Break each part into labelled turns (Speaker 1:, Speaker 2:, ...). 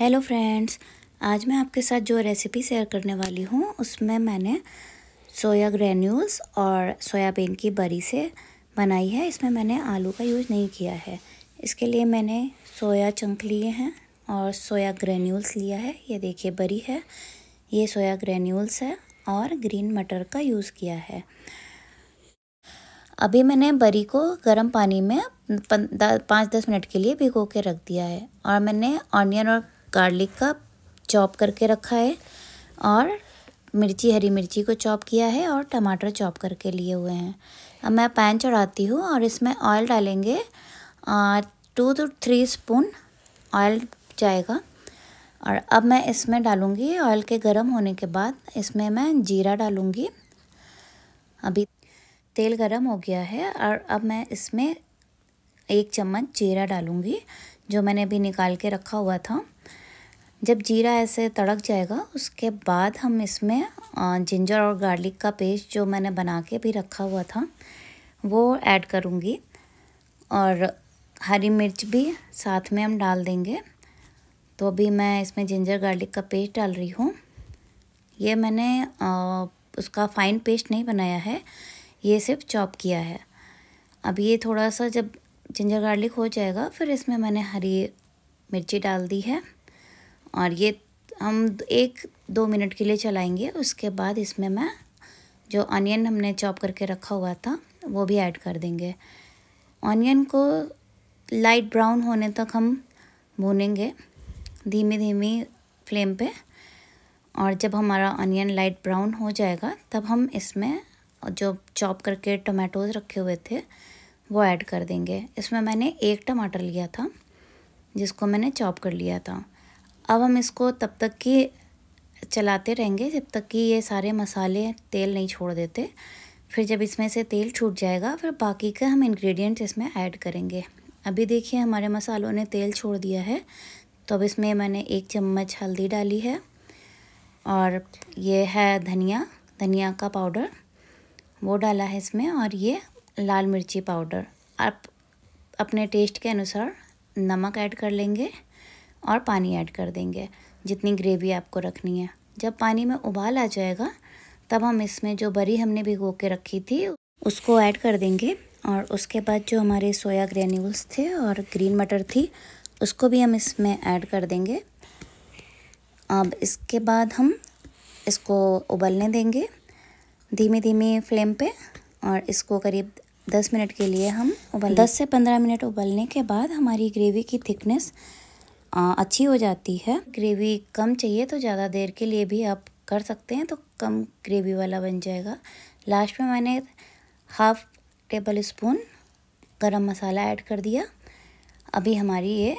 Speaker 1: hello friends आज मैं आपके साथ जो रेसिपी शेयर करने वाली हूँ उसमें मैंने सोया ग्रेन्यूल्स और सोयाबीन की बरी से बनाई है इसमें मैंने आलू का यूज़ नहीं किया है इसके लिए मैंने सोया चंक लिए हैं और सोया ग्रेन्यूल्स लिया है ये देखिए बरी है ये सोया ग्रेन्यूल्स है और ग्रीन मटर का यूज़ किया है अभी मैंने बरी को गर्म पानी में पाँच दस मिनट के लिए भिगो के रख दिया है और मैंने ऑनियन और गार्लिक का चॉप करके रखा है और मिर्ची हरी मिर्ची को चॉप किया है और टमाटर चॉप करके लिए हुए हैं अब मैं पैन चढ़ाती हूँ और इसमें ऑयल डालेंगे two two three spoon oil जाएगा और अब मैं इसमें डालूँगी ऑयल के गर्म होने के बाद इसमें मैं जीरा डालूँगी अभी तेल गर्म हो गया है और अब मैं इसमें एक चम्मच जीरा डालूँगी जो मैंने अभी निकाल के रखा हुआ था जब जीरा ऐसे तड़क जाएगा उसके बाद हम इसमें जिंजर और गार्लिक का पेस्ट जो मैंने बना के भी रखा हुआ था वो ऐड करूँगी और हरी मिर्च भी साथ में हम डाल देंगे तो अभी मैं इसमें जिंजर गार्लिक का पेस्ट डाल रही हूँ ये मैंने आ, उसका फाइन पेस्ट नहीं बनाया है ये सिर्फ चॉप किया है अब ये थोड़ा सा जब जिंजर गार्लिक हो जाएगा फिर इसमें मैंने हरी मिर्ची डाल दी है और ये हम एक दो मिनट के लिए चलाएंगे उसके बाद इसमें मैं जो अनियन हमने चॉप करके रखा हुआ था वो भी ऐड कर देंगे ऑनियन को लाइट ब्राउन होने तक हम भूनेंगे धीमी धीमी फ्लेम पे और जब हमारा अनियन लाइट ब्राउन हो जाएगा तब हम इसमें जो चॉप करके टमाटोज रखे हुए थे वो ऐड कर देंगे इसमें मैंने एक टमाटर लिया था जिसको मैंने चॉप कर लिया था अब हम इसको तब तक कि चलाते रहेंगे जब तक कि ये सारे मसाले तेल नहीं छोड़ देते फिर जब इसमें से तेल छूट जाएगा फिर बाकी का हम इंग्रेडिएंट्स इसमें ऐड करेंगे अभी देखिए हमारे मसालों ने तेल छोड़ दिया है तो अब इसमें मैंने एक चम्मच हल्दी डाली है और ये है धनिया धनिया का पाउडर वो डाला है इसमें और ये लाल मिर्ची पाउडर आप अपने टेस्ट के अनुसार नमक ऐड कर लेंगे और पानी ऐड कर देंगे जितनी ग्रेवी आपको रखनी है जब पानी में उबाल आ जाएगा तब हम इसमें जो बरी हमने भिगो के रखी थी उसको ऐड कर देंगे और उसके बाद जो हमारे सोया ग्रेन्यूल्स थे और ग्रीन मटर थी उसको भी हम इसमें ऐड कर देंगे अब इसके बाद हम इसको उबलने देंगे धीमे धीमे फ्लेम पे और इसको करीब दस मिनट के लिए हम उबल दस से पंद्रह मिनट उबलने के बाद हमारी ग्रेवी की थिकनेस अच्छी हो जाती है ग्रेवी कम चाहिए तो ज़्यादा देर के लिए भी आप कर सकते हैं तो कम ग्रेवी वाला बन जाएगा लास्ट में मैंने हाफ टेबल स्पून गरम मसाला ऐड कर दिया अभी हमारी ये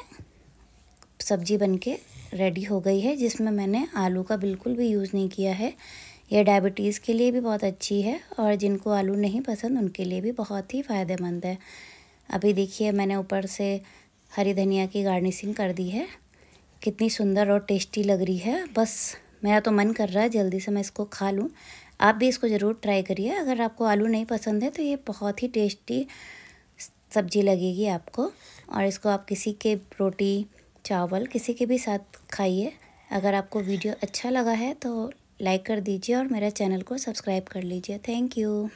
Speaker 1: सब्जी बनके रेडी हो गई है जिसमें मैंने आलू का बिल्कुल भी यूज़ नहीं किया है यह डायबिटीज़ के लिए भी बहुत अच्छी है और जिनको आलू नहीं पसंद उनके लिए भी बहुत ही फ़ायदेमंद है अभी देखिए मैंने ऊपर से हरी धनिया की गार्निशिंग कर दी है कितनी सुंदर और टेस्टी लग रही है बस मेरा तो मन कर रहा है जल्दी से मैं इसको खा लूँ आप भी इसको ज़रूर ट्राई करिए अगर आपको आलू नहीं पसंद है तो ये बहुत ही टेस्टी सब्जी लगेगी आपको और इसको आप किसी के रोटी चावल किसी के भी साथ खाइए अगर आपको वीडियो अच्छा लगा है तो लाइक कर दीजिए और मेरा चैनल को सब्सक्राइब कर लीजिए थैंक यू